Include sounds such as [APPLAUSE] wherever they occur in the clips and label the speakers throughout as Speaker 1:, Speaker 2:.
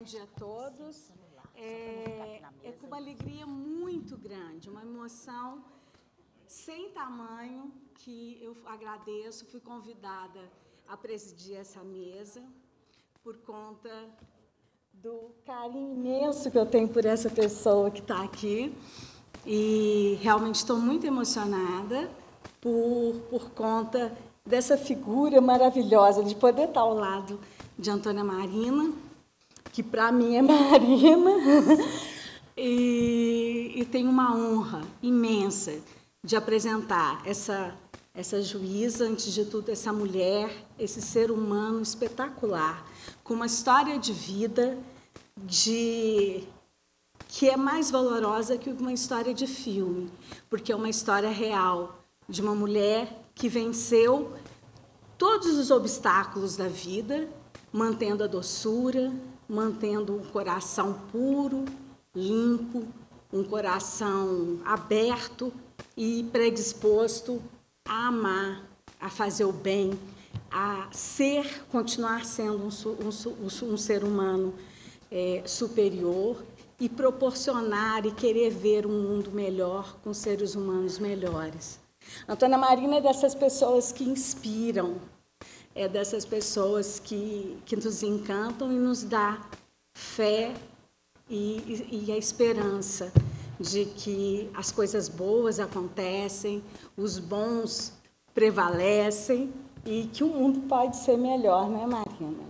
Speaker 1: Bom dia a todos. É, é, com uma alegria muito grande, uma emoção sem tamanho que eu agradeço. Fui convidada a presidir essa mesa por conta do carinho imenso que eu tenho por essa pessoa que está aqui. E realmente estou muito emocionada por, por conta dessa figura maravilhosa de poder estar tá ao lado de Antônia Marina que para mim é [LAUGHS] Marina, e, e tenho uma honra imensa de apresentar essa, essa juíza, antes de tudo, essa mulher, esse ser humano espetacular, com uma história de vida de que é mais valorosa que uma história de filme, porque é uma história real de uma mulher que venceu todos os obstáculos da vida, mantendo a doçura, mantendo um coração puro, limpo, um coração aberto e predisposto a amar, a fazer o bem, a ser, continuar sendo um, um, um ser humano é, superior e proporcionar e querer ver um mundo melhor com seres humanos melhores. Antônia Marina é dessas pessoas que inspiram, é dessas pessoas que, que nos encantam e nos dá fé e, e, a esperança de que as coisas boas acontecem, os bons prevalecem e que o mundo pode ser melhor, né, Marina?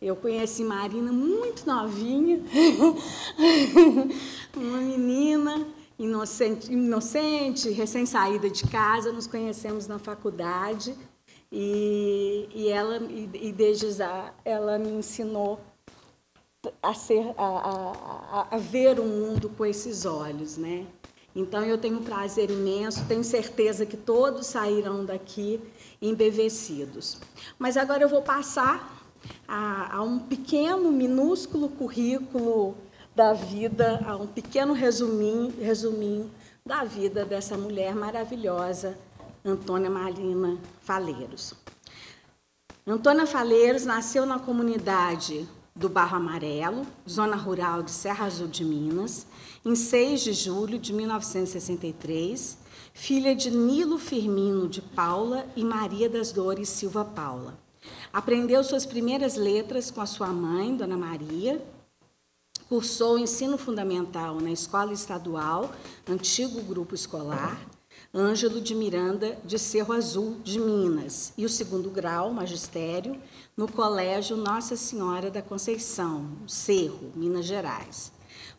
Speaker 1: Eu conheci Marina muito novinha, [LAUGHS] uma menina inocente, inocente recém-saída de casa, nos conhecemos na faculdade, e, e ela e, e desde já ela me ensinou a ser a, a, a ver o mundo com esses olhos, né? Então eu tenho um prazer imenso, tenho certeza que todos sairão daqui embevecidos. Mas agora eu vou passar a, a, um pequeno, minúsculo currículo da vida, a um pequeno resuminho, resuminho da vida dessa mulher maravilhosa Antônia Marina Faleiros. Antônia Faleiros nasceu na comunidade do Barro Amarelo, zona rural de Serra Azul de Minas, em 6 de julho de 1963, filha de Nilo Firmino de Paula e Maria das Dores Silva Paula. Aprendeu suas primeiras letras com a sua mãe, Dona Maria, cursou o ensino fundamental na Escola Estadual, antigo grupo escolar, Ângelo de Miranda de Cerro Azul, de Minas, e o segundo grau, magistério, no Colégio Nossa Senhora da Conceição, Cerro, Minas Gerais.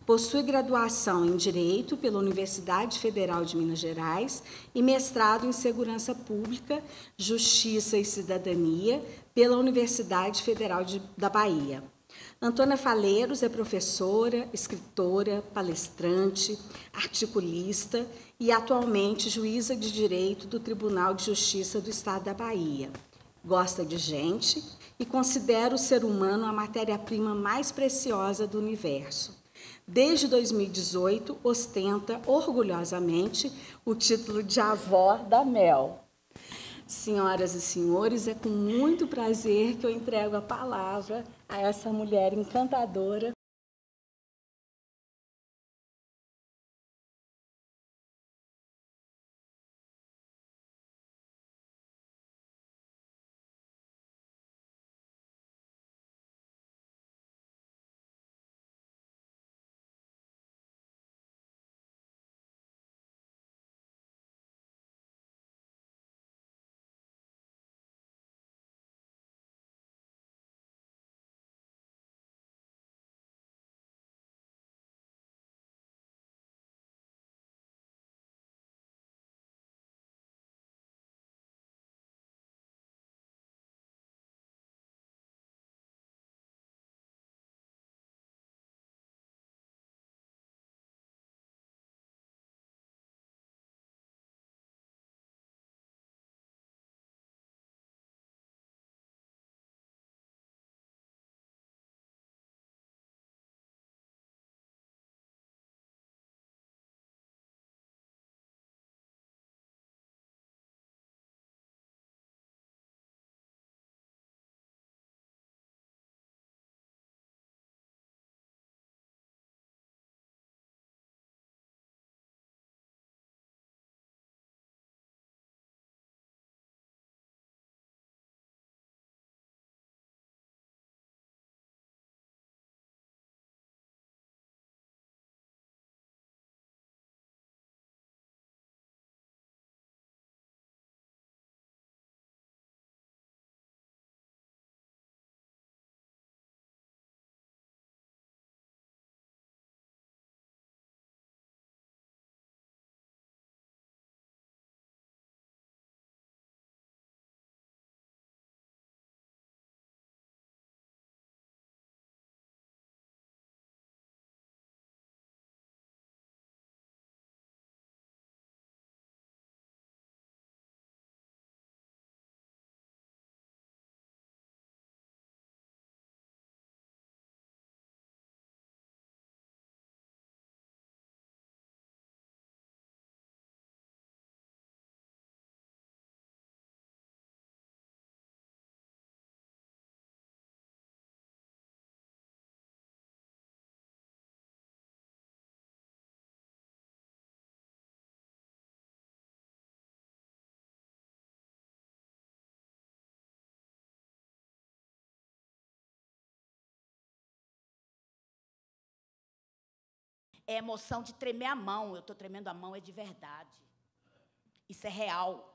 Speaker 1: Possui graduação em Direito pela Universidade Federal de Minas Gerais e mestrado em Segurança Pública, Justiça e Cidadania pela Universidade Federal de, da Bahia. Antônia Faleiros é professora, escritora, palestrante, articulista e atualmente juíza de direito do Tribunal de Justiça do Estado da Bahia. Gosta de gente e considera o ser humano a matéria-prima mais preciosa do universo. Desde 2018, ostenta orgulhosamente o título de avó da Mel. Senhoras e senhores, é com muito prazer que eu entrego a palavra a essa mulher encantadora
Speaker 2: é emoção de tremer a mão. Eu estou tremendo a mão, é de verdade. Isso é real.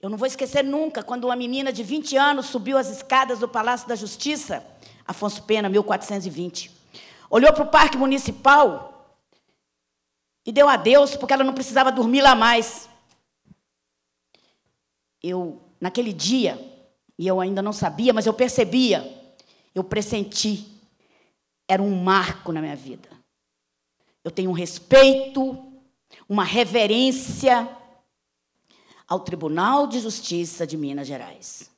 Speaker 2: Eu não vou esquecer nunca quando uma menina de 20 anos subiu as escadas do Palácio da Justiça, Afonso Pena, 1420. Olhou para o Parque Municipal e deu adeus, porque ela não precisava dormir lá mais. Eu, naquele dia, e eu ainda não sabia, mas eu percebia, eu pressenti era um marco na minha vida. Eu tenho um respeito, uma reverência ao Tribunal de Justiça de Minas Gerais.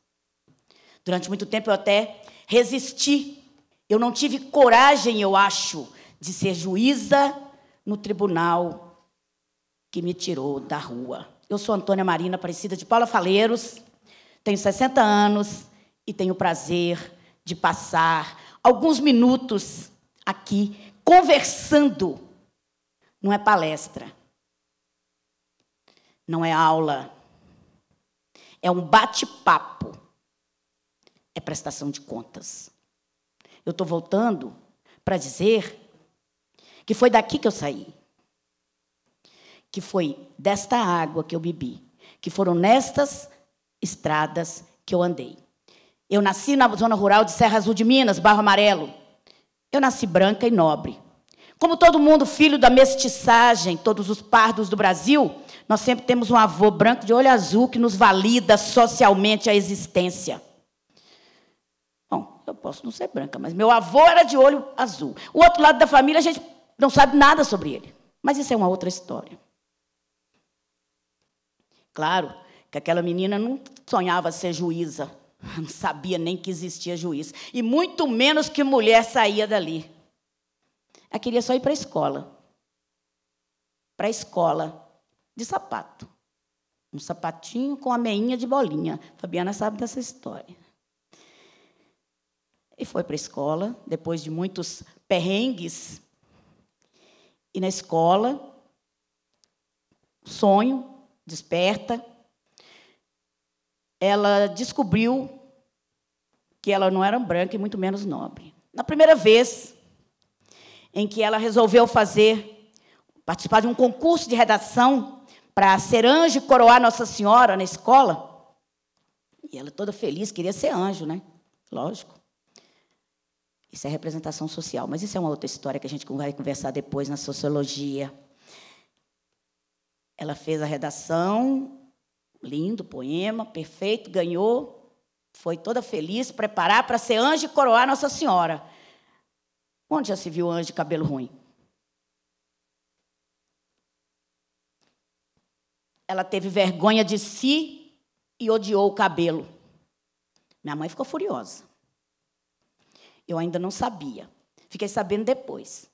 Speaker 2: Durante muito tempo eu até resisti. Eu não tive coragem, eu acho, de ser juíza no tribunal que me tirou da rua. Eu sou Antônia Marina Aparecida de Paula Faleiros, tenho 60 anos e tenho o prazer de passar alguns minutos aqui conversando. Não é palestra. Não é aula. É um bate-papo. É prestação de contas. Eu estou voltando para dizer que foi daqui que eu saí. Que foi desta água que eu bebi. Que foram nestas estradas que eu andei. Eu nasci na zona rural de Serra Azul de Minas, Barro Amarelo. Eu nasci branca e nobre. Como todo mundo filho da mestiçagem, todos os pardos do Brasil, nós sempre temos um avô branco de olho azul que nos valida socialmente a existência. Bom, eu posso não ser branca, mas meu avô era de olho azul. O outro lado da família, a gente não sabe nada sobre ele. Mas isso é uma outra história. Claro que aquela menina não sonhava ser juíza, ah, não sabia nem que existia juiz. E muito menos que mulher saía dali. Ela queria só ir para a escola. Para a escola de sapato. Um sapatinho com a meinha de bolinha. A Fabiana sabe dessa história. E foi para a escola, depois de muitos perrengues. E na escola, sonho desperta, ela descobriu que ela não era branca e muito menos nobre. Na primeira vez em que ela resolveu fazer, participar de um concurso de redação para ser anjo e coroar Nossa Senhora na escola, e ela toda feliz, queria ser anjo, né? Lógico. Isso é representação social, mas isso é uma outra história que a gente vai conversar depois na sociologia. Ela fez a redação, Lindo poema, perfeito, ganhou. Foi toda feliz, preparar para ser anjo e coroar Nossa Senhora. Onde já se viu anjo de cabelo ruim? Ela teve vergonha de si e odiou o cabelo. Minha mãe ficou furiosa. Eu ainda não sabia. Fiquei sabendo depois.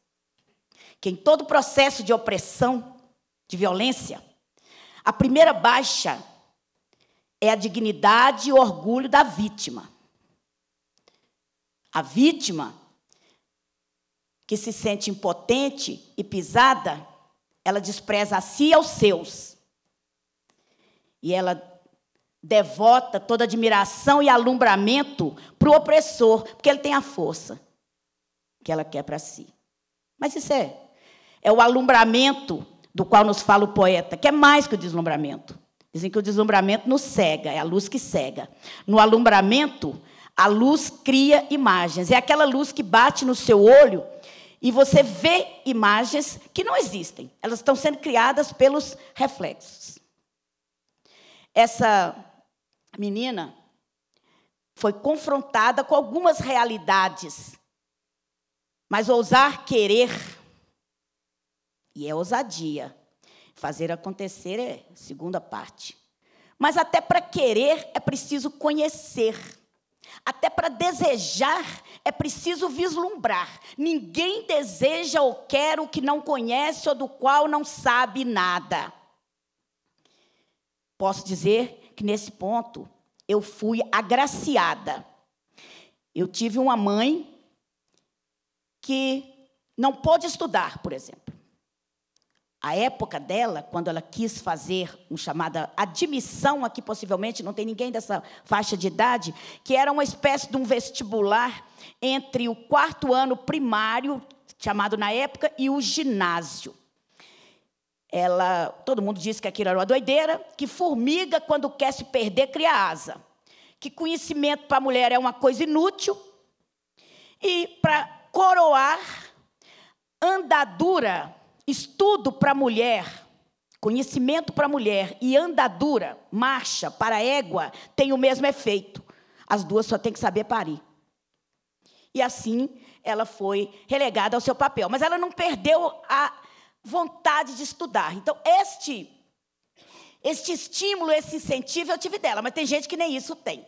Speaker 2: Que em todo processo de opressão, de violência, a primeira baixa é a dignidade e orgulho da vítima. A vítima que se sente impotente e pisada, ela despreza a si e aos seus. E ela devota toda admiração e alumbramento para o opressor, porque ele tem a força que ela quer para si. Mas isso é, é o alumbramento do qual nos fala o poeta, que é mais que o deslumbramento. Dizem que o deslumbramento nos cega, é a luz que cega. No alumbramento, a luz cria imagens. É aquela luz que bate no seu olho e você vê imagens que não existem. Elas estão sendo criadas pelos reflexos. Essa menina foi confrontada com algumas realidades, mas ousar querer, e é ousadia, Fazer acontecer é segunda parte. Mas até para querer é preciso conhecer. Até para desejar é preciso vislumbrar. Ninguém deseja ou quer o que não conhece ou do qual não sabe nada. Posso dizer que nesse ponto eu fui agraciada. Eu tive uma mãe que não pôde estudar, por exemplo a época dela, quando ela quis fazer um chamada admissão, aqui possivelmente não tem ninguém dessa faixa de idade, que era uma espécie de um vestibular entre o quarto ano primário, chamado na época, e o ginásio. Ela, todo mundo disse que aquilo era uma doideira, que formiga, quando quer se perder, cria asa. Que conhecimento para a mulher é uma coisa inútil. E, para coroar, andadura Estudo para mulher, conhecimento para mulher e andadura, marcha para égua tem o mesmo efeito. As duas só têm que saber parir. E assim ela foi relegada ao seu papel. Mas ela não perdeu a vontade de estudar. Então, este, este estímulo, esse incentivo eu tive dela, mas tem gente que nem isso tem.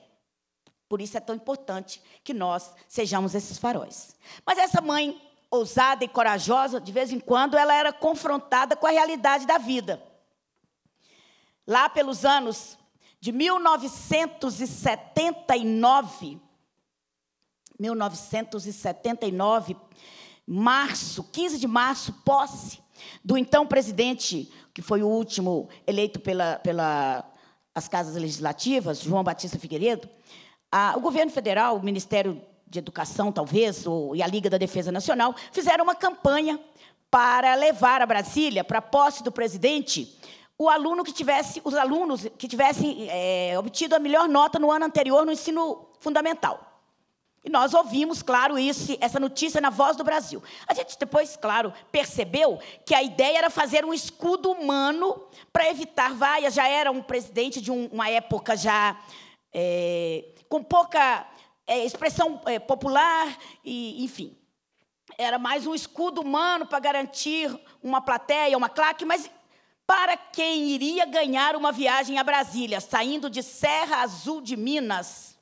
Speaker 2: Por isso é tão importante que nós sejamos esses faróis. Mas essa mãe ousada e corajosa, de vez em quando ela era confrontada com a realidade da vida. Lá pelos anos de 1979, 1979, março, 15 de março, posse do então presidente, que foi o último eleito pela, pela as casas legislativas, João Batista Figueiredo, a, o governo federal, o Ministério de Educação, talvez, ou, e a Liga da Defesa Nacional, fizeram uma campanha para levar a Brasília, para a posse do presidente, o aluno que tivesse, os alunos que tivessem é, obtido a melhor nota no ano anterior no ensino fundamental. E nós ouvimos, claro, isso, essa notícia na Voz do Brasil. A gente depois, claro, percebeu que a ideia era fazer um escudo humano para evitar vaias. Já era um presidente de um, uma época já é, com pouca é, expressão é, popular, e, enfim. Era mais um escudo humano para garantir uma plateia, uma claque, mas para quem iria ganhar uma viagem a Brasília, saindo de Serra Azul de Minas,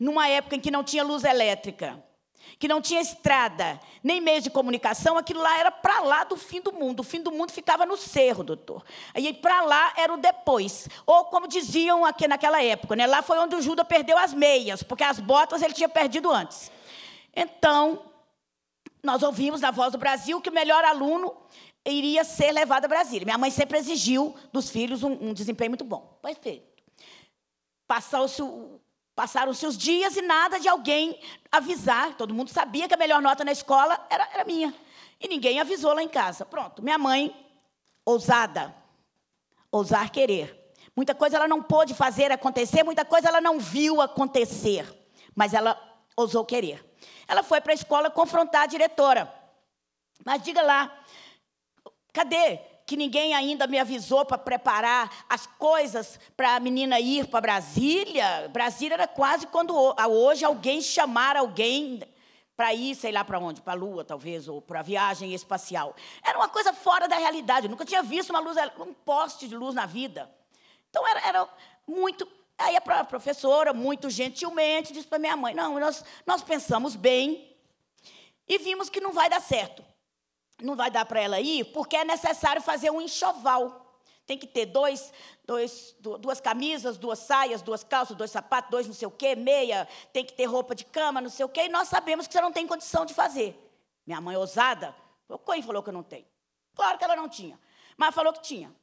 Speaker 2: numa época em que não tinha luz elétrica que não tinha estrada, nem meios de comunicação, aquilo lá era para lá do fim do mundo. O fim do mundo ficava no cerro, doutor. E para lá era o depois. Ou como diziam aqui naquela época, né? lá foi onde o Judas perdeu as meias, porque as botas ele tinha perdido antes. Então, nós ouvimos na Voz do Brasil que o melhor aluno iria ser levado a Brasília. Minha mãe sempre exigiu dos filhos um, um desempenho muito bom. Perfeito. Passou-se o, Passaram-se os dias e nada de alguém avisar. Todo mundo sabia que a melhor nota na escola era, era minha. E ninguém avisou lá em casa. Pronto, minha mãe, ousada, ousar querer. Muita coisa ela não pôde fazer acontecer, muita coisa ela não viu acontecer, mas ela ousou querer. Ela foi para a escola confrontar a diretora. Mas diga lá, cadê? que ninguém ainda me avisou para preparar as coisas para a menina ir para Brasília. Brasília era quase quando hoje alguém chamar alguém para ir, sei lá para onde, para a Lua, talvez, ou para a viagem espacial. Era uma coisa fora da realidade. Eu nunca tinha visto uma luz, um poste de luz na vida. Então era, era muito. Aí a professora, muito gentilmente, disse para minha mãe: Não, nós, nós pensamos bem e vimos que não vai dar certo não vai dar para ela ir, porque é necessário fazer um enxoval. Tem que ter dois, dois, duas camisas, duas saias, duas calças, dois sapatos, dois não sei o quê, meia, tem que ter roupa de cama, não sei o quê, e nós sabemos que você não tem condição de fazer. Minha mãe ousada, o falou que eu não tenho. Claro que ela não tinha, mas falou que tinha.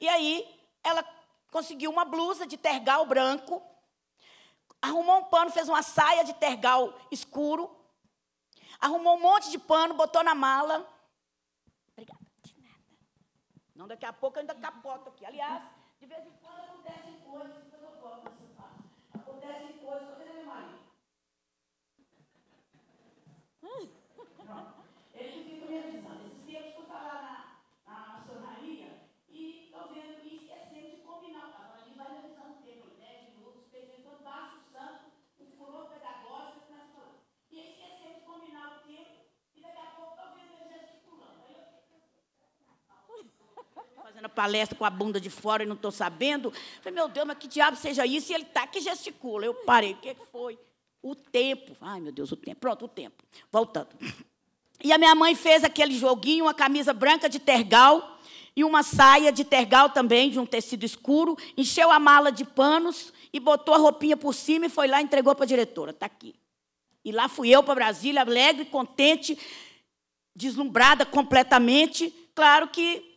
Speaker 2: E aí, ela conseguiu uma blusa de tergal branco, arrumou um pano, fez uma saia de tergal escuro, arrumou um monte de pano, botou na mala. Obrigada, de nada. Não, daqui a pouco eu ainda capoto aqui. Aliás, de vez em quando acontecem coisas. na palestra com a bunda de fora e não estou sabendo. Falei, meu Deus, mas que diabo seja isso? E ele está que gesticula. Eu parei, o que foi? O tempo. Ai, meu Deus, o tempo. Pronto, o tempo. Voltando. E a minha mãe fez aquele joguinho, uma camisa branca de tergal e uma saia de tergal também, de um tecido escuro, encheu a mala de panos e botou a roupinha por cima e foi lá e entregou para a diretora. Está aqui. E lá fui eu para Brasília, alegre, contente, deslumbrada completamente. Claro que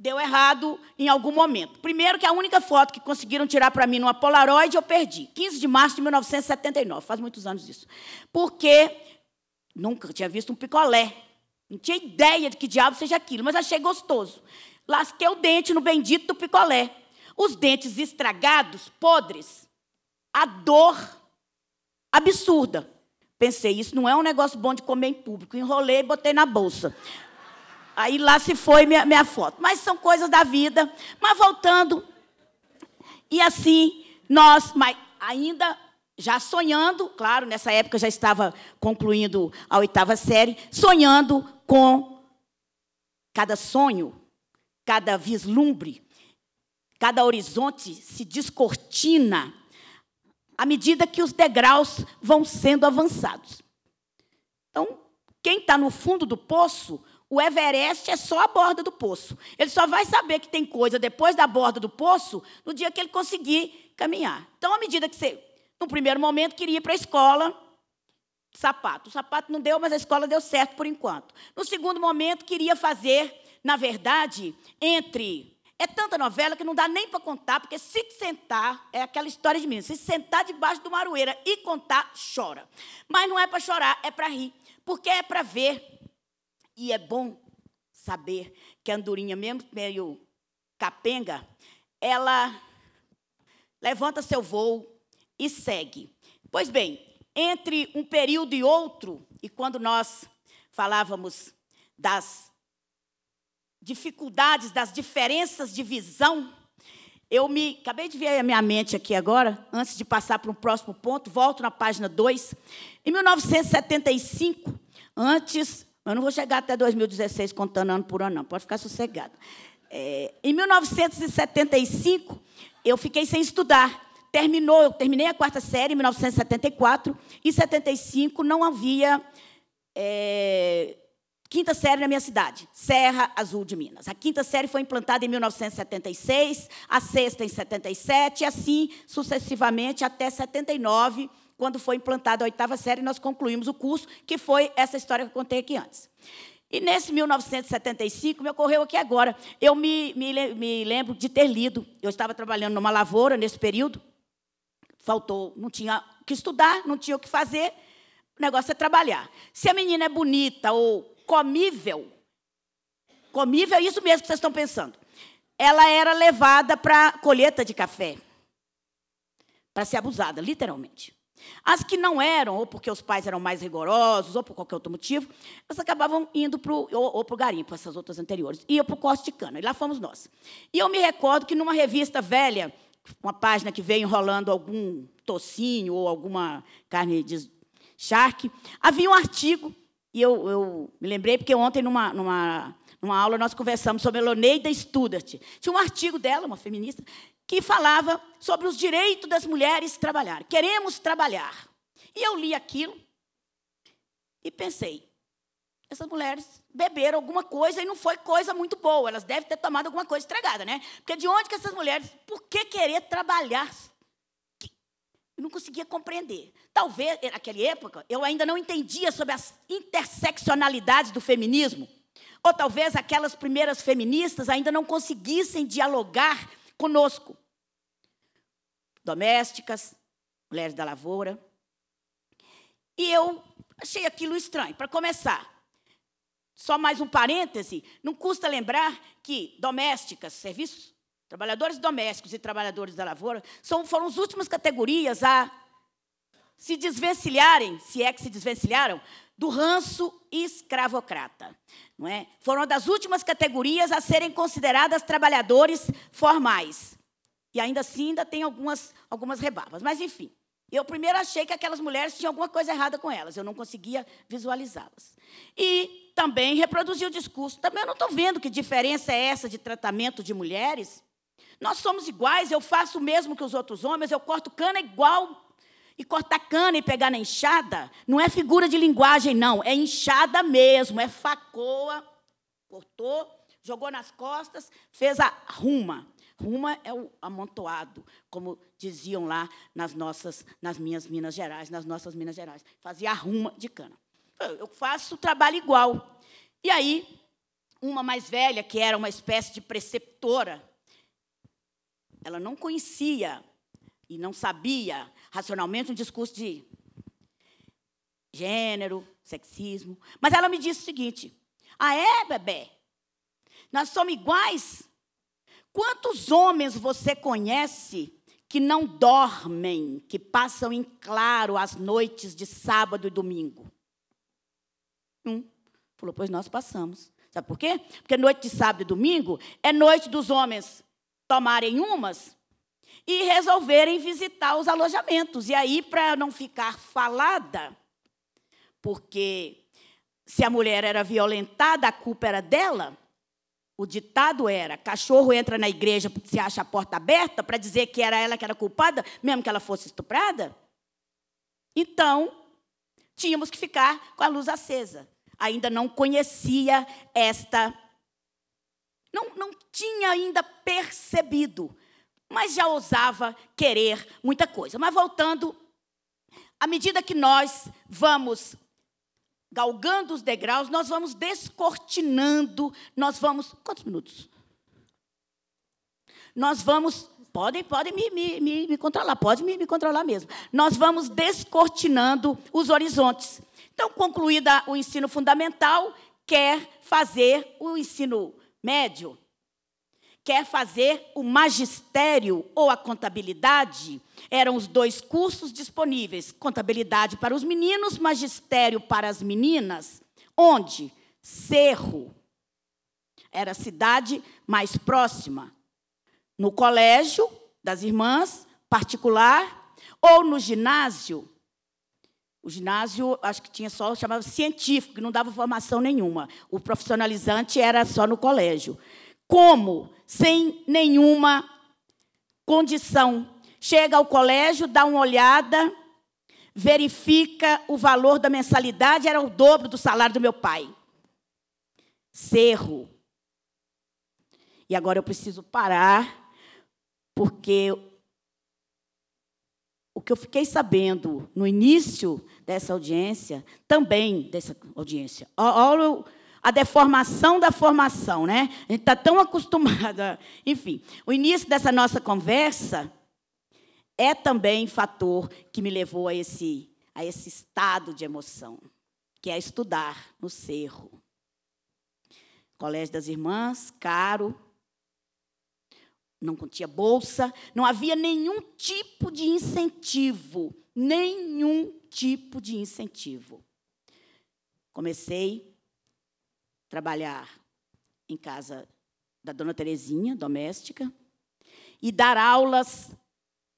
Speaker 2: deu errado em algum momento. Primeiro que a única foto que conseguiram tirar para mim numa Polaroid eu perdi, 15 de março de 1979, faz muitos anos isso. Porque nunca tinha visto um picolé. Não tinha ideia de que diabo seja aquilo, mas achei gostoso. Lasquei o dente no bendito picolé. Os dentes estragados, podres. A dor absurda. Pensei, isso não é um negócio bom de comer em público. Enrolei e botei na bolsa. Aí lá se foi minha, minha foto. Mas são coisas da vida. Mas voltando, e assim, nós, mas ainda já sonhando, claro, nessa época já estava concluindo a oitava série, sonhando com cada sonho, cada vislumbre, cada horizonte se descortina à medida que os degraus vão sendo avançados. Então, quem está no fundo do poço o Everest é só a borda do poço. Ele só vai saber que tem coisa depois da borda do poço no dia que ele conseguir caminhar. Então, à medida que você, no primeiro momento, queria ir para a escola, sapato. O sapato não deu, mas a escola deu certo por enquanto. No segundo momento, queria fazer, na verdade, entre. É tanta novela que não dá nem para contar, porque se sentar, é aquela história de mim, se sentar debaixo de uma e contar, chora. Mas não é para chorar, é para rir, porque é para ver e é bom saber que a andorinha, mesmo meio capenga, ela levanta seu voo e segue. Pois bem, entre um período e outro, e quando nós falávamos das dificuldades, das diferenças de visão, eu me acabei de ver a minha mente aqui agora, antes de passar para um próximo ponto, volto na página 2. Em 1975, antes eu não vou chegar até 2016 contando ano por ano, não. Pode ficar sossegado. É, em 1975, eu fiquei sem estudar. Terminou, eu terminei a quarta série em 1974. Em 75 não havia é, quinta série na minha cidade, Serra Azul de Minas. A quinta série foi implantada em 1976, a sexta em 77, e assim sucessivamente até 79, quando foi implantada a oitava série, nós concluímos o curso, que foi essa história que eu contei aqui antes. E nesse 1975, me ocorreu aqui agora, eu me, me, me lembro de ter lido, eu estava trabalhando numa lavoura nesse período, faltou, não tinha o que estudar, não tinha o que fazer, o negócio é trabalhar. Se a menina é bonita ou comível, comível é isso mesmo que vocês estão pensando, ela era levada para a colheita de café, para ser abusada, literalmente. As que não eram, ou porque os pais eram mais rigorosos, ou por qualquer outro motivo, elas acabavam indo para o ou, ou pro garimpo, essas outras anteriores. Iam para o Corte de Cana, e lá fomos nós. E eu me recordo que numa revista velha, uma página que veio enrolando algum tocinho ou alguma carne de charque, havia um artigo, e eu, eu me lembrei porque ontem, numa, numa, numa aula, nós conversamos sobre a Loneida Studart. Tinha um artigo dela, uma feminista, que falava sobre os direitos das mulheres trabalhar. Queremos trabalhar. E eu li aquilo e pensei, essas mulheres beberam alguma coisa e não foi coisa muito boa. Elas devem ter tomado alguma coisa estragada, né? Porque de onde que essas mulheres, por que querer trabalhar? Eu não conseguia compreender. Talvez, naquela época, eu ainda não entendia sobre as interseccionalidades do feminismo. Ou talvez aquelas primeiras feministas ainda não conseguissem dialogar conosco domésticas, mulheres da lavoura. E eu achei aquilo estranho, para começar. Só mais um parêntese, não custa lembrar que domésticas, serviços, trabalhadores domésticos e trabalhadores da lavoura são, foram as últimas categorias a se desvencilharem, se é que se desvencilharam, do ranço escravocrata. Não é? Foram das últimas categorias a serem consideradas trabalhadores formais. E ainda assim, ainda tem algumas, algumas rebarbas. Mas, enfim, eu primeiro achei que aquelas mulheres tinham alguma coisa errada com elas. Eu não conseguia visualizá-las. E também reproduzi o discurso. Também eu não estou vendo que diferença é essa de tratamento de mulheres. Nós somos iguais, eu faço o mesmo que os outros homens, eu corto cana igual. E cortar cana e pegar na enxada não é figura de linguagem, não. É enxada mesmo, é facoa. Cortou, jogou nas costas, fez a ruma. Ruma é o amontoado, como diziam lá nas nossas, nas minhas Minas Gerais, nas nossas Minas Gerais. Fazia arruma de cana. Eu faço o trabalho igual. E aí, uma mais velha, que era uma espécie de preceptora, ela não conhecia e não sabia racionalmente um discurso de gênero, sexismo. Mas ela me disse o seguinte: Ah, é, bebê? Nós somos iguais? Quantos homens você conhece que não dormem, que passam em claro as noites de sábado e domingo? Um. Falou, pois nós passamos. Sabe por quê? Porque noite de sábado e domingo é noite dos homens tomarem umas e resolverem visitar os alojamentos. E aí, para não ficar falada, porque se a mulher era violentada, a culpa era dela, o ditado era: cachorro entra na igreja porque se acha a porta aberta para dizer que era ela que era culpada, mesmo que ela fosse estuprada. Então, tínhamos que ficar com a luz acesa. Ainda não conhecia esta. Não, não tinha ainda percebido, mas já ousava querer muita coisa. Mas voltando, à medida que nós vamos galgando os degraus, nós vamos descortinando, nós vamos. Quantos minutos? Nós vamos. Podem, podem me, me, me, me controlar, pode me, me controlar mesmo. Nós vamos descortinando os horizontes. Então, concluída o ensino fundamental, quer fazer o ensino médio, quer fazer o magistério ou a contabilidade. Eram os dois cursos disponíveis: contabilidade para os meninos, magistério para as meninas. Onde? Cerro. Era a cidade mais próxima. No colégio das irmãs, particular, ou no ginásio. O ginásio, acho que tinha só, chamava científico, que não dava formação nenhuma. O profissionalizante era só no colégio como, sem nenhuma condição. Chega ao colégio, dá uma olhada, verifica o valor da mensalidade, era o dobro do salário do meu pai. Cerro. E agora eu preciso parar, porque o que eu fiquei sabendo no início dessa audiência, também dessa audiência, olha a deformação da formação, né? A gente está tão [LAUGHS] acostumado. Enfim, o início dessa nossa conversa é também fator que me levou a esse, a esse estado de emoção, que é estudar no Cerro. Colégio das Irmãs, caro, não continha bolsa, não havia nenhum tipo de incentivo, nenhum tipo de incentivo. Comecei trabalhar em casa da dona Terezinha, doméstica, e dar aulas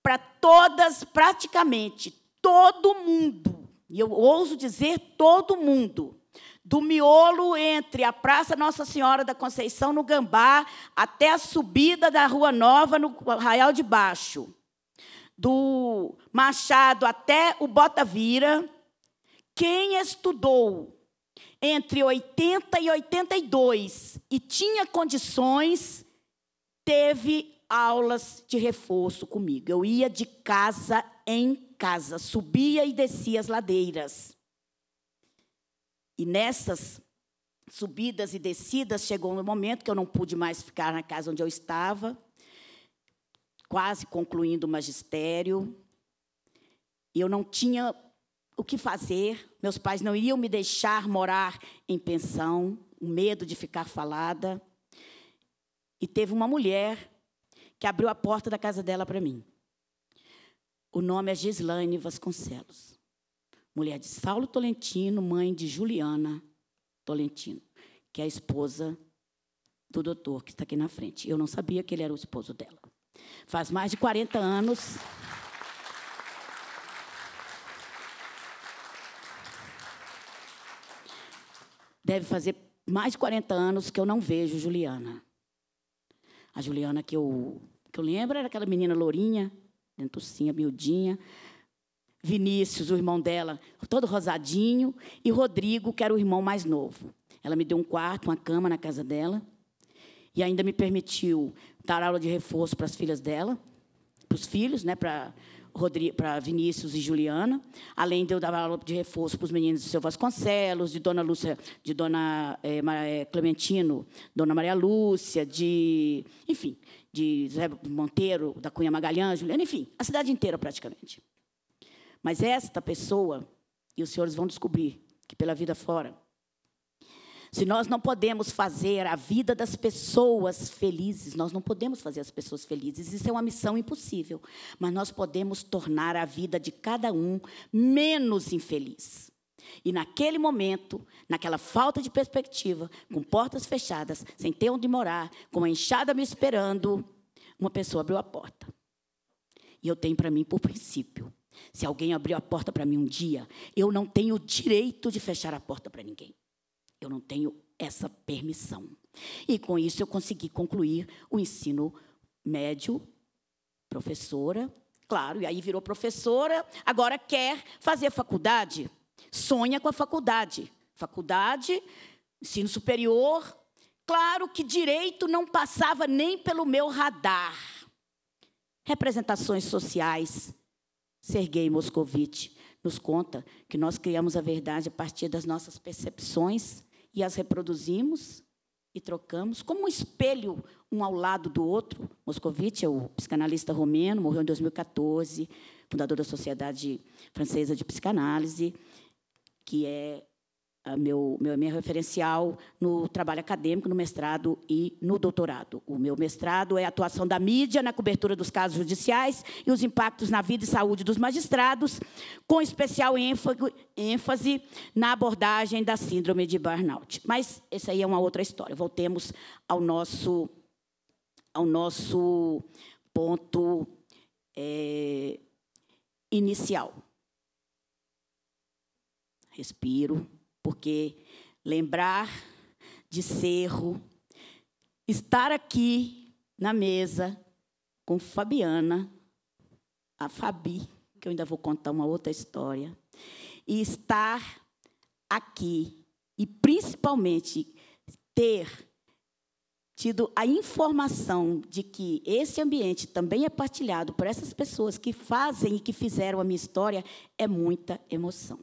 Speaker 2: para todas, praticamente todo mundo. E eu ouso dizer todo mundo. Do miolo entre a Praça Nossa Senhora da Conceição, no Gambá, até a subida da Rua Nova, no Arraial de Baixo. Do Machado até o Botavira. Quem estudou entre 80 e 82 e tinha condições, teve aulas de reforço comigo. Eu ia de casa em casa, subia e descia as ladeiras. E nessas subidas e descidas chegou um momento que eu não pude mais ficar na casa onde eu estava, quase concluindo o magistério. Eu não tinha o que fazer. Meus pais não iriam me deixar morar em pensão, o medo de ficar falada. E teve uma mulher que abriu a porta da casa dela para mim. O nome é Gislaine Vasconcelos. Mulher de Saulo Tolentino, mãe de Juliana Tolentino, que é a esposa do doutor que está aqui na frente. Eu não sabia que ele era o esposo dela. Faz mais de 40 anos. deve fazer mais de 40 anos que eu não vejo Juliana. A Juliana que eu, que eu lembro era aquela menina lourinha, dentucinha, miudinha. Vinícius, o irmão dela, todo rosadinho. E Rodrigo, que era o irmão mais novo. Ela me deu um quarto, uma cama na casa dela. E ainda me permitiu dar aula de reforço para as filhas dela, para os filhos, né, para para Vinícius e Juliana, além de eu dar aula de reforço para os meninos do seu Vasconcelos, de Dona Lúcia, de Dona é, Clementino, Dona Maria Lúcia, de, enfim, de Zé Monteiro, da Cunha Magalhães, Juliana, enfim, a cidade inteira praticamente. Mas esta pessoa, e os senhores vão descobrir que pela vida fora, se nós não podemos fazer a vida das pessoas felizes, nós não podemos fazer as pessoas felizes, isso é uma missão impossível, mas nós podemos tornar a vida de cada um menos infeliz. E naquele momento, naquela falta de perspectiva, com portas fechadas, sem ter onde morar, com a enxada me esperando, uma pessoa abriu a porta. E eu tenho para mim por princípio: se alguém abriu a porta para mim um dia, eu não tenho o direito de fechar a porta para ninguém. Eu não tenho essa permissão. E com isso eu consegui concluir o ensino médio, professora, claro, e aí virou professora, agora quer fazer faculdade, sonha com a faculdade. Faculdade, ensino superior. Claro que direito não passava nem pelo meu radar. Representações sociais. Sergei Moscovitch nos conta que nós criamos a verdade a partir das nossas percepções e as reproduzimos e trocamos, como um espelho um ao lado do outro. Moscovici é o psicanalista romeno, morreu em 2014, fundador da Sociedade Francesa de Psicanálise, que é meu, meu, meu referencial no trabalho acadêmico, no mestrado e no doutorado. O meu mestrado é a atuação da mídia na cobertura dos casos judiciais e os impactos na vida e saúde dos magistrados, com especial ênfase na abordagem da síndrome de burnout. Mas essa aí é uma outra história. Voltemos ao nosso, ao nosso ponto é, inicial. Respiro. Porque lembrar de Cerro, estar aqui na mesa com Fabiana, a Fabi, que eu ainda vou contar uma outra história, e estar aqui e principalmente ter tido a informação de que esse ambiente também é partilhado por essas pessoas que fazem e que fizeram a minha história é muita emoção.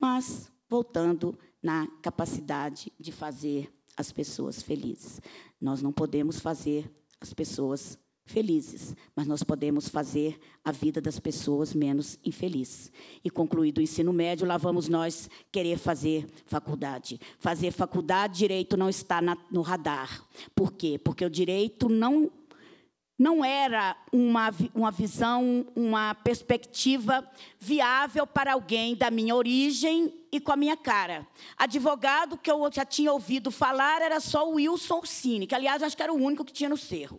Speaker 2: Mas voltando na capacidade de fazer as pessoas felizes. Nós não podemos fazer as pessoas felizes, mas nós podemos fazer a vida das pessoas menos infeliz. E concluído o ensino médio, lá vamos nós querer fazer faculdade. Fazer faculdade, direito não está na, no radar. Por quê? Porque o direito não não era uma, uma visão, uma perspectiva viável para alguém da minha origem e com a minha cara. Advogado que eu já tinha ouvido falar era só o Wilson Cine, que, aliás, acho que era o único que tinha no Cerro.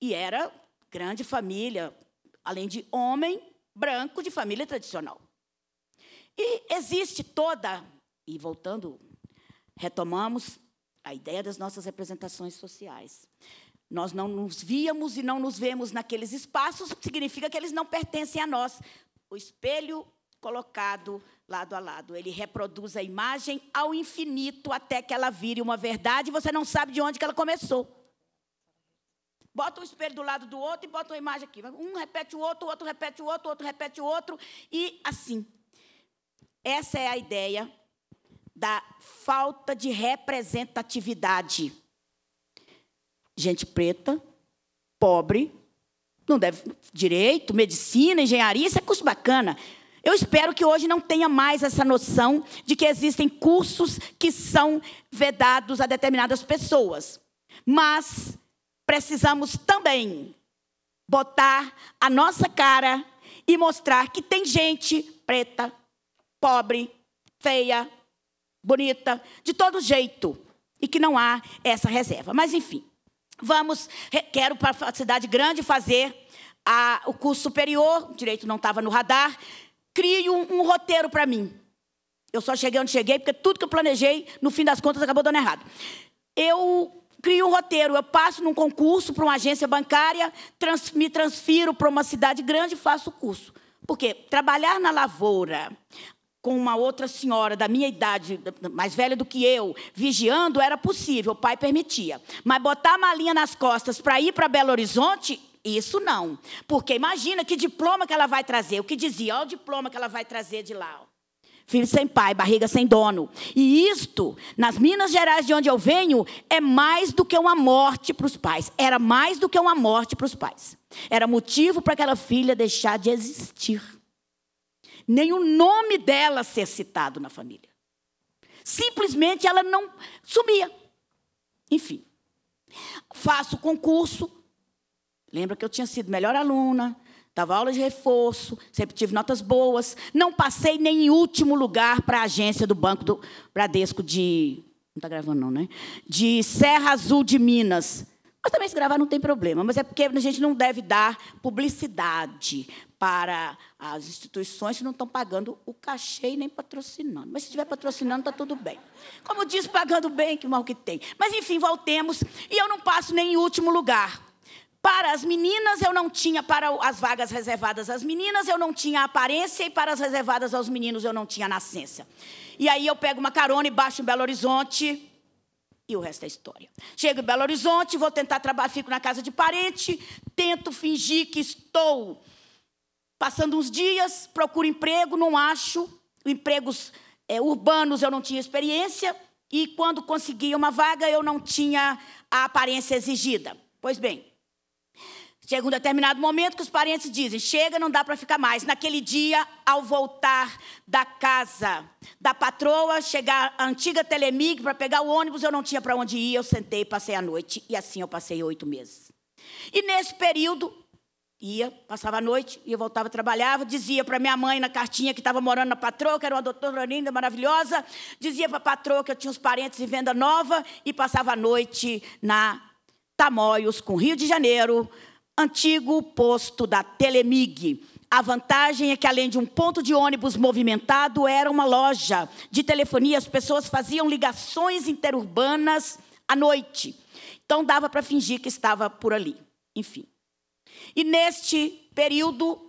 Speaker 2: E era grande família, além de homem, branco, de família tradicional. E existe toda, e voltando, retomamos a ideia das nossas representações sociais. Nós não nos víamos e não nos vemos naqueles espaços, significa que eles não pertencem a nós. O espelho colocado lado a lado. Ele reproduz a imagem ao infinito até que ela vire uma verdade e você não sabe de onde que ela começou. Bota um espelho do lado do outro e bota uma imagem aqui. Um repete o outro, o outro repete o outro, o outro repete o outro e assim. Essa é a ideia da falta de representatividade. Gente preta, pobre, não deve direito, medicina, engenharia, isso é curso bacana. Eu espero que hoje não tenha mais essa noção de que existem cursos que são vedados a determinadas pessoas. Mas precisamos também botar a nossa cara e mostrar que tem gente preta, pobre, feia, bonita, de todo jeito, e que não há essa reserva. Mas, enfim, vamos, quero para a cidade grande fazer a, o curso superior, o direito não estava no radar, crie um, um roteiro para mim. Eu só cheguei onde cheguei, porque tudo que eu planejei, no fim das contas, acabou dando errado. Eu crio um roteiro, eu passo num concurso para uma agência bancária, trans, me transfiro para uma cidade grande e faço o curso. Porque trabalhar na lavoura com uma outra senhora da minha idade, mais velha do que eu, vigiando, era possível, o pai permitia. Mas botar a malinha nas costas para ir para Belo Horizonte, isso não. Porque imagina que diploma que ela vai trazer. O que dizia? Olha o diploma que ela vai trazer de lá. Ó. Filho sem pai, barriga sem dono. E isto, nas Minas Gerais, de onde eu venho, é mais do que uma morte para os pais. Era mais do que uma morte para os pais. Era motivo para aquela filha deixar de existir. Nem o nome dela ser citado na família. Simplesmente ela não sumia. Enfim. Faço concurso, Lembra que eu tinha sido melhor aluna, dava aula de reforço, sempre tive notas boas. Não passei nem em último lugar para a agência do Banco do Bradesco de. Não está gravando, não, né? De Serra Azul de Minas. Mas também se gravar não tem problema, mas é porque a gente não deve dar publicidade para as instituições que não estão pagando o cachê e nem patrocinando. Mas se estiver patrocinando, está tudo bem. Como diz, pagando bem, que mal que tem. Mas, enfim, voltemos. E eu não passo nem em último lugar. Para as meninas eu não tinha, para as vagas reservadas às meninas eu não tinha aparência e para as reservadas aos meninos eu não tinha nascença. E aí eu pego uma carona e baixo em Belo Horizonte e o resto é história. Chego em Belo Horizonte, vou tentar trabalhar, fico na casa de parente, tento fingir que estou passando uns dias, procuro emprego, não acho, empregos é, urbanos eu não tinha experiência e quando conseguia uma vaga eu não tinha a aparência exigida. Pois bem, Chega um determinado momento que os parentes dizem: chega, não dá para ficar mais. Naquele dia, ao voltar da casa da patroa, chegar a antiga Telemig para pegar o ônibus, eu não tinha para onde ir, eu sentei, passei a noite. E assim eu passei oito meses. E nesse período, ia, passava a noite, ia, voltava, trabalhava, dizia para minha mãe na cartinha que estava morando na patroa, que era uma doutora linda, maravilhosa, dizia para a patroa que eu tinha os parentes em venda nova e passava a noite na Tamoios, com Rio de Janeiro, antigo posto da Telemig. A vantagem é que, além de um ponto de ônibus movimentado, era uma loja de telefonia. As pessoas faziam ligações interurbanas à noite. Então, dava para fingir que estava por ali. Enfim. E neste período,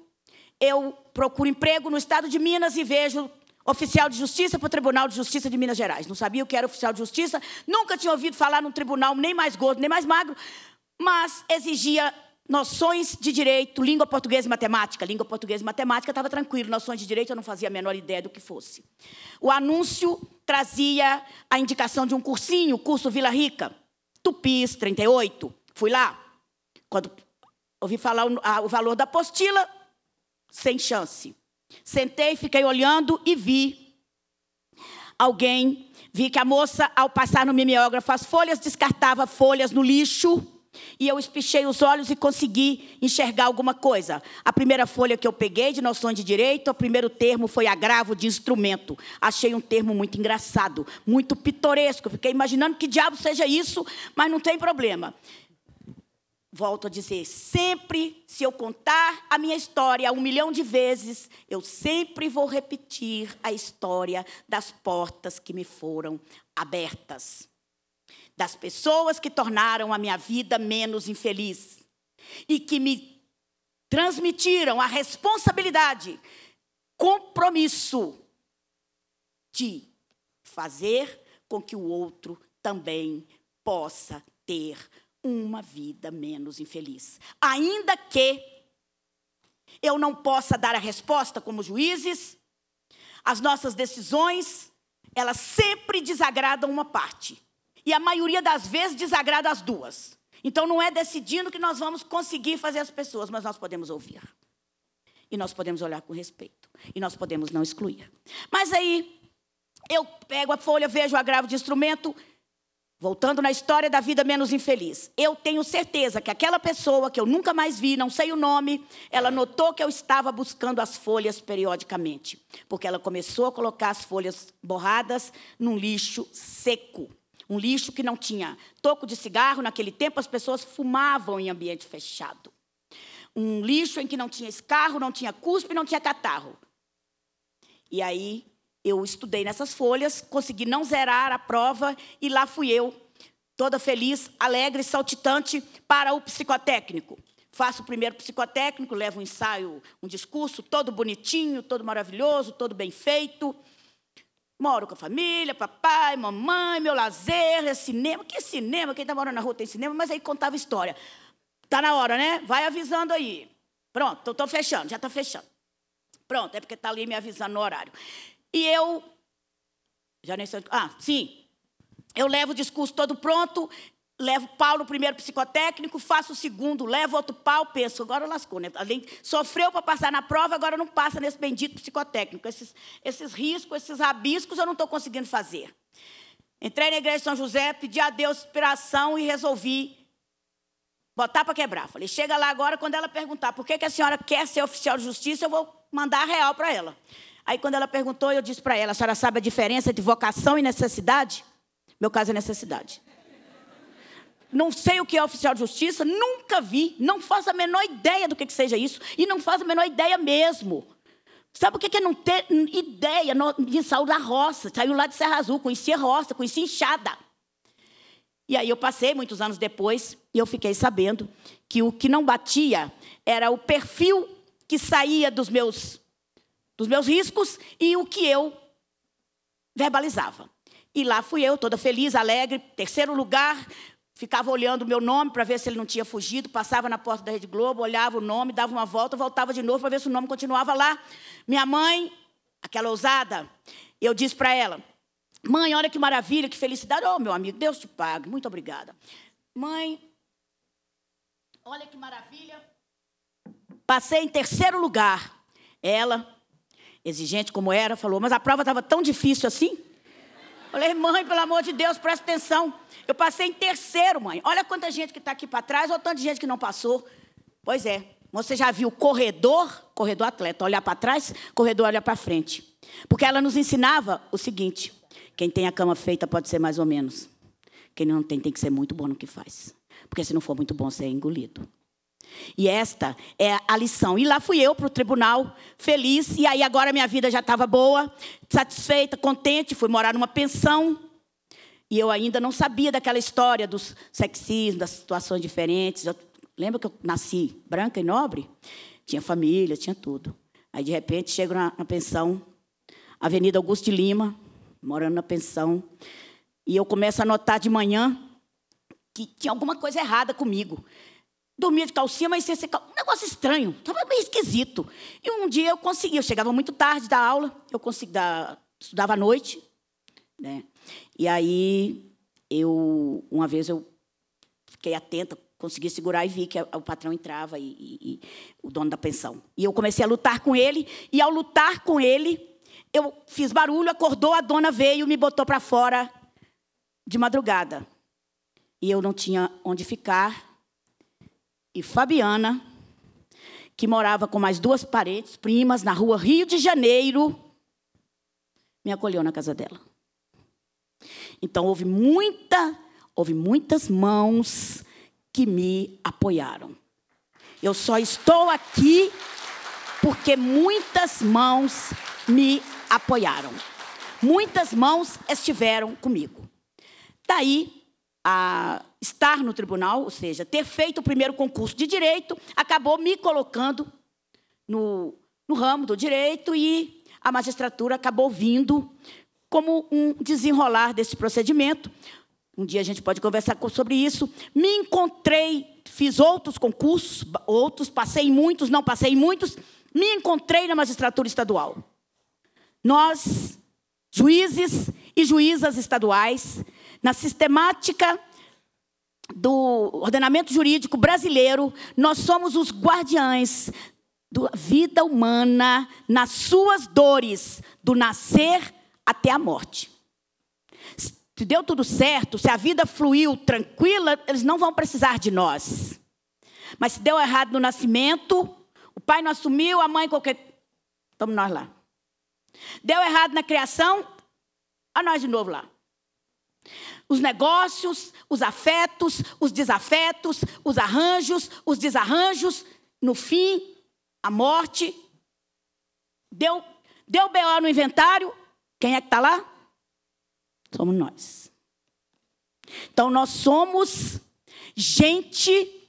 Speaker 2: eu procuro emprego no estado de Minas e vejo oficial de justiça para o Tribunal de Justiça de Minas Gerais. Não sabia o que era oficial de justiça, nunca tinha ouvido falar num tribunal nem mais gordo, nem mais magro, mas exigia Noções de direito, língua portuguesa e matemática. Língua portuguesa e matemática estava tranquilo, noções de direito eu não fazia a menor ideia do que fosse. O anúncio trazia a indicação de um cursinho, curso Vila Rica, Tupis 38. Fui lá. Quando ouvi falar o, o valor da apostila, sem chance. Sentei, fiquei olhando e vi alguém. Vi que a moça, ao passar no mimeógrafo as folhas, descartava folhas no lixo e eu espichei os olhos e consegui enxergar alguma coisa. A primeira folha que eu peguei de noção de direito, o primeiro termo foi agravo de instrumento. Achei um termo muito engraçado, muito pitoresco. Fiquei imaginando que diabo seja isso, mas não tem problema. Volto a dizer, sempre, se eu contar a minha história um milhão de vezes, eu sempre vou repetir a história das portas que me foram abertas das pessoas que tornaram a minha vida menos infeliz e que me transmitiram a responsabilidade, compromisso de fazer com que o outro também possa ter uma vida menos infeliz. Ainda que eu não possa dar a resposta como juízes, as nossas decisões, elas sempre desagradam uma parte e a maioria das vezes desagrada as duas. Então não é decidindo que nós vamos conseguir fazer as pessoas, mas nós podemos ouvir. E nós podemos olhar com respeito. E nós podemos não excluir. Mas aí, eu pego a folha, vejo o agravo de instrumento. Voltando na história da vida menos infeliz. Eu tenho certeza que aquela pessoa que eu nunca mais vi, não sei o nome, ela notou que eu estava buscando as folhas periodicamente. Porque ela começou a colocar as folhas borradas num lixo seco. Um lixo que não tinha toco de cigarro, naquele tempo as pessoas fumavam em ambiente fechado. Um lixo em que não tinha escarro, não tinha cuspe, não tinha catarro. E aí eu estudei nessas folhas, consegui não zerar a prova e lá fui eu, toda feliz, alegre, saltitante, para o psicotécnico. Faço o primeiro psicotécnico, levo um ensaio, um discurso todo bonitinho, todo maravilhoso, todo bem feito. Moro com a família, papai, mamãe, meu lazer, é cinema. Que cinema? Quem está morando na rua tem cinema, mas aí contava história. Tá na hora, né? Vai avisando aí. Pronto, estou fechando, já estou fechando. Pronto, é porque está ali me avisando no horário. E eu. Já nem sei. Ah, sim. Eu levo o discurso todo pronto levo Paulo primeiro psicotécnico, faço o segundo, levo outro pau, penso, agora lascou, né? Além, sofreu para passar na prova, agora não passa nesse bendito psicotécnico. Esses, esses riscos, esses rabiscos eu não estou conseguindo fazer. Entrei na igreja de São José, pedi a Deus inspiração e resolvi botar para quebrar. Falei, chega lá agora, quando ela perguntar por que, que a senhora quer ser oficial de justiça, eu vou mandar a real para ela. Aí, quando ela perguntou, eu disse para ela: a senhora sabe a diferença entre vocação e necessidade? Meu caso é necessidade não sei o que é oficial de justiça, nunca vi, não faço a menor ideia do que, que seja isso, e não faço a menor ideia mesmo. Sabe o que é não ter ideia? de saiu da roça, saiu lá de Serra Azul, conhecia roça, conhecia inchada. E aí eu passei, muitos anos depois, e eu fiquei sabendo que o que não batia era o perfil que saía dos meus, dos meus riscos e o que eu verbalizava. E lá fui eu, toda feliz, alegre, terceiro lugar, Ficava olhando o meu nome para ver se ele não tinha fugido, passava na porta da Rede Globo, olhava o nome, dava uma volta, voltava de novo para ver se o nome continuava lá. Minha mãe, aquela ousada, eu disse para ela: Mãe, olha que maravilha, que felicidade. Oh, meu amigo, Deus te pague, muito obrigada. Mãe, olha que maravilha. Passei em terceiro lugar. Ela, exigente como era, falou: Mas a prova estava tão difícil assim? Falei, mãe, pelo amor de Deus, presta atenção. Eu passei em terceiro, mãe. Olha quanta gente que está aqui para trás, olha tanta gente que não passou. Pois é, você já viu corredor, corredor atleta, olhar para trás, corredor olhar para frente. Porque ela nos ensinava o seguinte: quem tem a cama feita pode ser mais ou menos. Quem não tem, tem que ser muito bom no que faz. Porque se não for muito bom, você é engolido. E esta é a lição. E lá fui eu para o tribunal, feliz. E aí agora minha vida já estava boa, satisfeita, contente. Fui morar numa pensão. E eu ainda não sabia daquela história do sexismo, das situações diferentes. Eu, lembra que eu nasci branca e nobre? Tinha família, tinha tudo. Aí, de repente, chego na, na pensão, Avenida Augusto de Lima, morando na pensão. E eu começo a notar de manhã que tinha alguma coisa errada comigo. Dormia de calcinha, mas sem ser cal... Um negócio estranho, estava meio esquisito. E um dia eu consegui, eu chegava muito tarde da aula, eu consegui dar, estudava à noite, né? E aí eu, uma vez eu fiquei atenta, consegui segurar e vi que o patrão entrava e, e, e, o dono da pensão. E eu comecei a lutar com ele, e ao lutar com ele, eu fiz barulho, acordou, a dona veio, me botou para fora de madrugada. E eu não tinha onde ficar, e Fabiana, que morava com mais duas parentes, primas, na rua Rio de Janeiro, me acolheu na casa dela. Então houve muita, houve muitas mãos que me apoiaram. Eu só estou aqui porque muitas mãos me apoiaram. Muitas mãos estiveram comigo. Daí a estar no tribunal, ou seja, ter feito o primeiro concurso de direito, acabou me colocando no, no ramo do direito e a magistratura acabou vindo como um desenrolar desse procedimento. Um dia a gente pode conversar sobre isso. Me encontrei, fiz outros concursos, outros, passei muitos, não passei muitos, me encontrei na magistratura estadual. Nós, juízes e juízas estaduais, na sistemática do ordenamento jurídico brasileiro, nós somos os guardiães da vida humana nas suas dores, do nascer até a morte. Se deu tudo certo, se a vida fluiu tranquila, eles não vão precisar de nós. Mas se deu errado no nascimento, o pai não assumiu, a mãe qualquer. Estamos nós lá. Deu errado na criação, a nós de novo lá. Os negócios, os afetos, os desafetos, os arranjos, os desarranjos, no fim, a morte. Deu, deu BO no inventário? Quem é que está lá? Somos nós. Então nós somos gente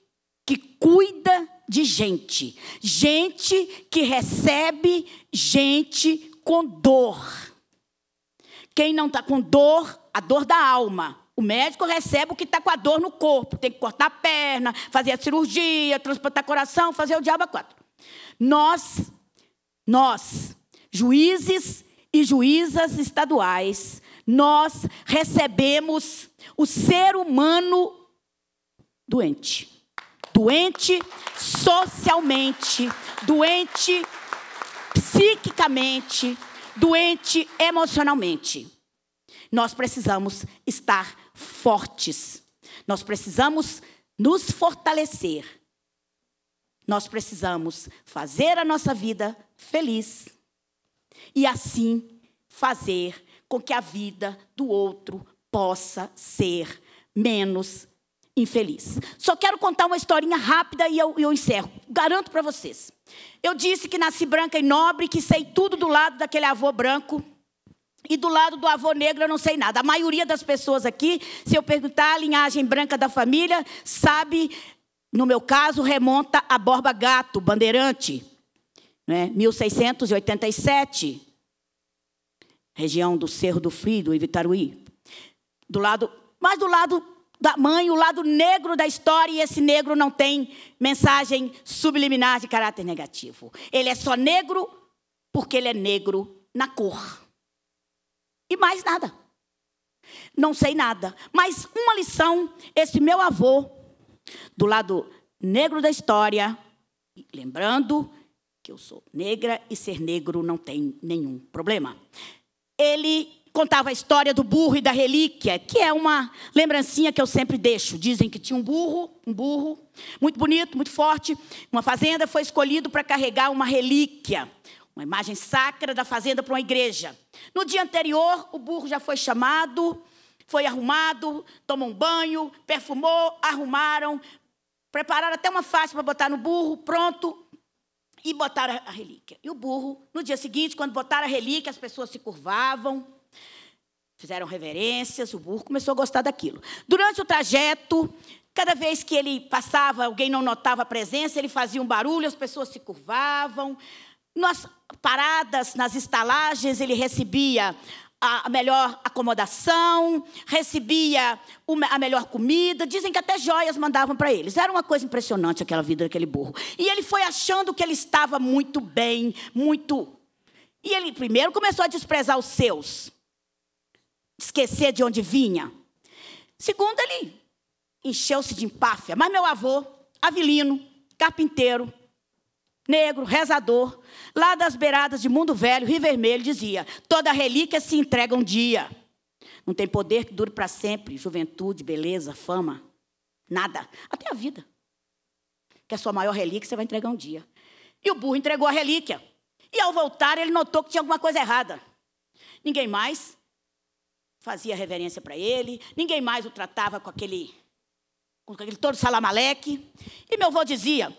Speaker 2: que cuida de gente, gente que recebe gente com dor. Quem não está com dor a dor da alma. O médico recebe o que está com a dor no corpo. Tem que cortar a perna, fazer a cirurgia, transplantar coração, fazer o diabo a quatro. Nós, nós, juízes e juízas estaduais, nós recebemos o ser humano doente. Doente socialmente, doente psiquicamente, doente emocionalmente nós precisamos estar fortes. Nós precisamos nos fortalecer. Nós precisamos fazer a nossa vida feliz e assim fazer com que a vida do outro possa ser menos infeliz. Só quero contar uma historinha rápida e eu, eu encerro. Garanto para vocês. Eu disse que nasci branca e nobre, que sei tudo do lado daquele avô branco e do lado do avô negro eu não sei nada. A maioria das pessoas aqui, se eu perguntar a linhagem branca da família, sabe, no meu caso, remonta a Borba Gato, bandeirante, né? 1687, região do Cerro do Frio, do Ivitaruí. Do lado, mas do lado da mãe, o lado negro da história, e esse negro não tem mensagem subliminar de caráter negativo. Ele é só negro porque ele é negro na cor. E mais nada. Não sei nada. Mas uma lição: esse meu avô, do lado negro da história, lembrando que eu sou negra e ser negro não tem nenhum problema. Ele contava a história do burro e da relíquia, que é uma lembrancinha que eu sempre deixo. Dizem que tinha um burro, um burro muito bonito, muito forte, uma fazenda, foi escolhido para carregar uma relíquia uma imagem sacra da fazenda para uma igreja. No dia anterior, o burro já foi chamado, foi arrumado, tomou um banho, perfumou, arrumaram, prepararam até uma faixa para botar no burro, pronto, e botaram a relíquia. E o burro, no dia seguinte, quando botaram a relíquia, as pessoas se curvavam, fizeram reverências, o burro começou a gostar daquilo. Durante o trajeto, cada vez que ele passava, alguém não notava a presença, ele fazia um barulho, as pessoas se curvavam, nas paradas, nas estalagens, ele recebia a melhor acomodação, recebia a melhor comida, dizem que até joias mandavam para eles. Era uma coisa impressionante aquela vida daquele burro. E ele foi achando que ele estava muito bem, muito. E ele primeiro começou a desprezar os seus, esquecer de onde vinha. Segundo, ele encheu-se de empáfia. Mas meu avô, Avilino, carpinteiro, negro, rezador, lá das beiradas de Mundo Velho, Rio Vermelho, dizia: toda relíquia se entrega um dia. Não tem poder que dure para sempre, juventude, beleza, fama, nada, até a vida. Que a sua maior relíquia você vai entregar um dia. E o burro entregou a relíquia. E ao voltar, ele notou que tinha alguma coisa errada. Ninguém mais fazia reverência para ele, ninguém mais o tratava com aquele com aquele todo salamaleque. E meu avô dizia: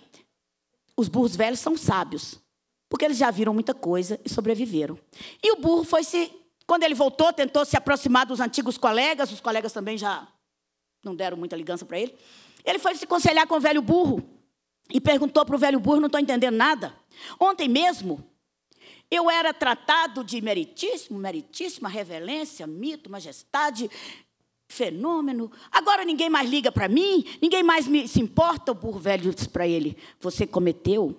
Speaker 2: os burros velhos são sábios, porque eles já viram muita coisa e sobreviveram. E o burro foi se. Quando ele voltou, tentou se aproximar dos antigos colegas, os colegas também já não deram muita ligança para ele. Ele foi se conselhar com o velho burro e perguntou para o velho burro: não estou entendendo nada. Ontem mesmo, eu era tratado de meritíssimo, meritíssima, revelência, mito, majestade, fenômeno. Agora ninguém mais liga para mim, ninguém mais me, se importa. O burro velho disse para ele: Você cometeu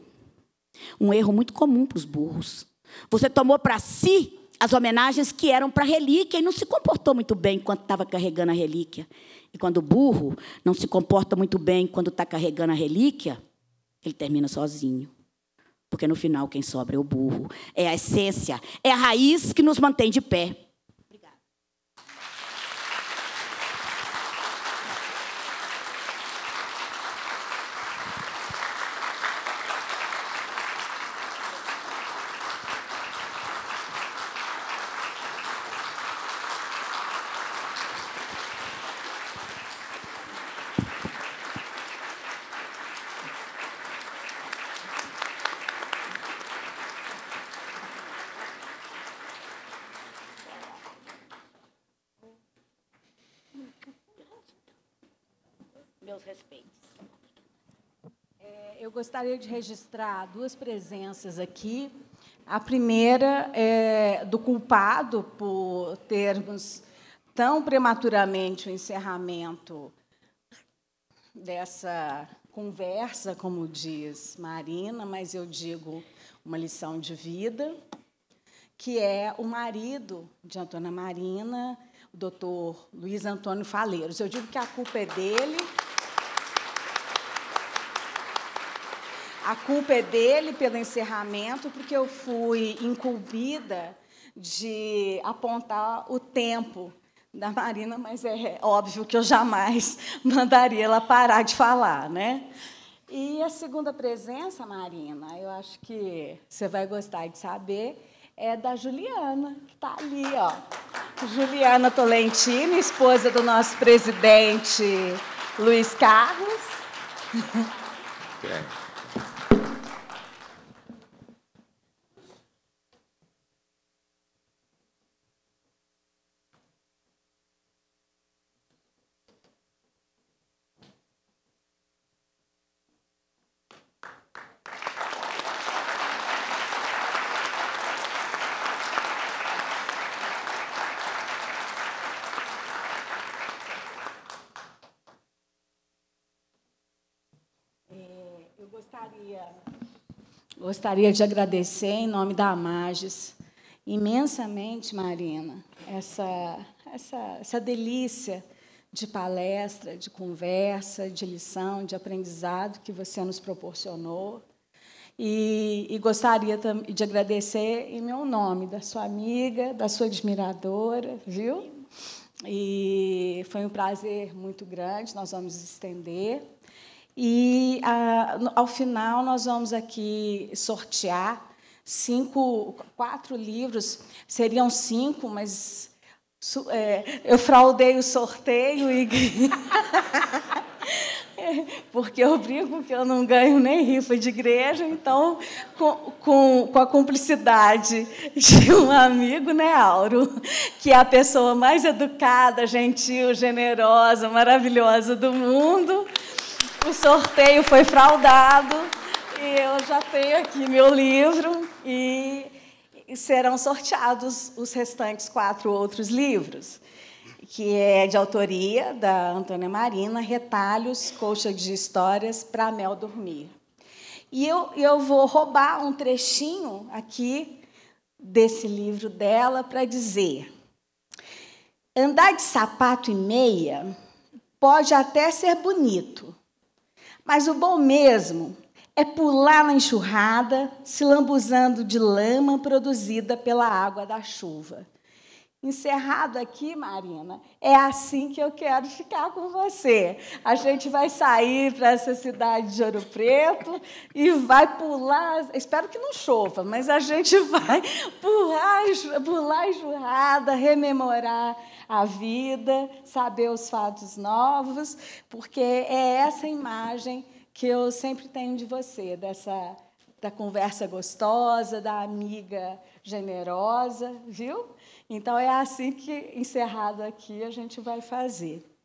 Speaker 2: um erro muito comum para os burros. Você tomou para si as homenagens que eram para a relíquia e não se comportou muito bem quando estava carregando a relíquia. E quando o burro não se comporta muito bem quando está carregando a relíquia, ele termina sozinho. Porque no final quem sobra é o burro. É a essência, é a raiz que nos mantém de pé.
Speaker 1: gostaria de registrar duas presenças aqui. A primeira é do culpado por termos tão prematuramente o encerramento dessa conversa, como diz Marina, mas eu digo uma lição de vida, que é o marido de Antônia Marina, o doutor Luiz Antônio Faleiros. Eu digo que a culpa é dele. A culpa é dele pelo encerramento, porque eu fui incumbida de apontar o tempo da Marina, mas é óbvio que eu jamais [LAUGHS] mandaria ela parar de falar, né? E a segunda presença, Marina, eu acho que você vai gostar de saber, é da Juliana, que está ali, ó. Juliana Tolentino, esposa do nosso presidente Luiz Carlos. [LAUGHS] [LAUGHS] É. gostaria de agradecer em nome da Amages imensamente, Marina, essa, essa, essa delícia de palestra, de conversa, de lição, de aprendizado que você nos proporcionou. E, e, gostaria de agradecer em meu nome, da sua amiga, da sua admiradora, viu? E foi um prazer muito grande, nós vamos estender. E a, ah, ao final nós vamos aqui sortear cinco, quatro livros, seriam cinco, mas é, eu fraudei o sorteio e [LAUGHS] porque eu brinco que eu não ganho nem rifa de igreja, então, com, com, com, a cumplicidade de um amigo, né, Auro? Que é a pessoa mais educada, gentil, generosa, maravilhosa do mundo o sorteio foi fraudado e eu já tenho aqui meu livro e serão sorteados os restantes quatro outros livros, que é de autoria da Antônia Marina, Retalhos, Coxa de Histórias para Mel Dormir. E eu, eu vou roubar um trechinho aqui desse livro dela para dizer: andar de sapato e meia pode até ser bonito, mas o bom mesmo é pular na enxurrada, se lambuzando de lama produzida pela água da chuva. Encerrado aqui, Marina, é assim que eu quero ficar com você. A gente vai sair para essa cidade de Ouro Preto e vai pular. Espero que não chova, mas a gente [LAUGHS] vai pular, pular enxurrada, rememorar a vida, saber os fatos novos, porque é essa imagem que eu sempre tenho de você, dessa da conversa gostosa, da amiga generosa, viu? Então é assim que encerrado aqui a gente vai fazer.